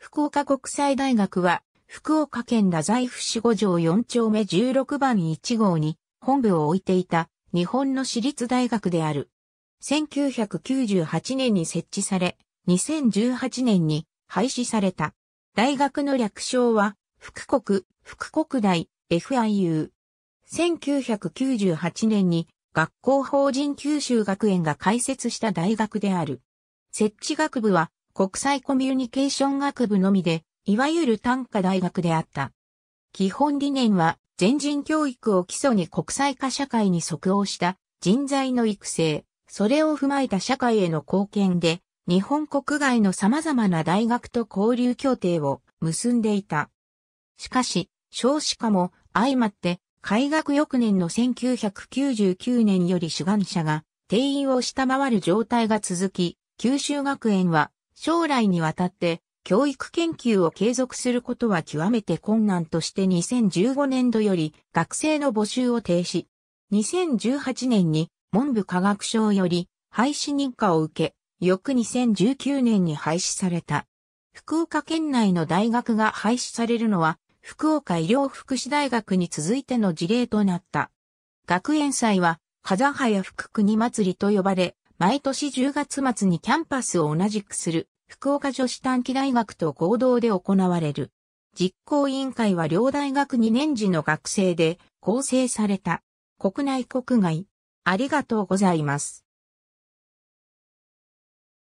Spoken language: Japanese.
福岡国際大学は、福岡県太宰府市五条四丁目16番1号に本部を置いていた日本の私立大学である。1998年に設置され、2018年に廃止された。大学の略称は、福国、福国大、FIU。1998年に学校法人九州学園が開設した大学である。設置学部は国際コミュニケーション学部のみで、いわゆる単科大学であった。基本理念は、全人教育を基礎に国際化社会に即応した人材の育成、それを踏まえた社会への貢献で、日本国外の様々な大学と交流協定を結んでいた。しかし、少子化も相まって、開学翌年の1999年より主願者が定員を下回る状態が続き、九州学園は将来にわたって教育研究を継続することは極めて困難として2015年度より学生の募集を停止。2018年に文部科学省より廃止認可を受け、翌2019年に廃止された。福岡県内の大学が廃止されるのは福岡医療福祉大学に続いての事例となった。学園祭は、風早福国祭りと呼ばれ、毎年10月末にキャンパスを同じくする福岡女子短期大学と合同で行われる。実行委員会は両大学2年次の学生で構成された。国内国外。ありがとうございます。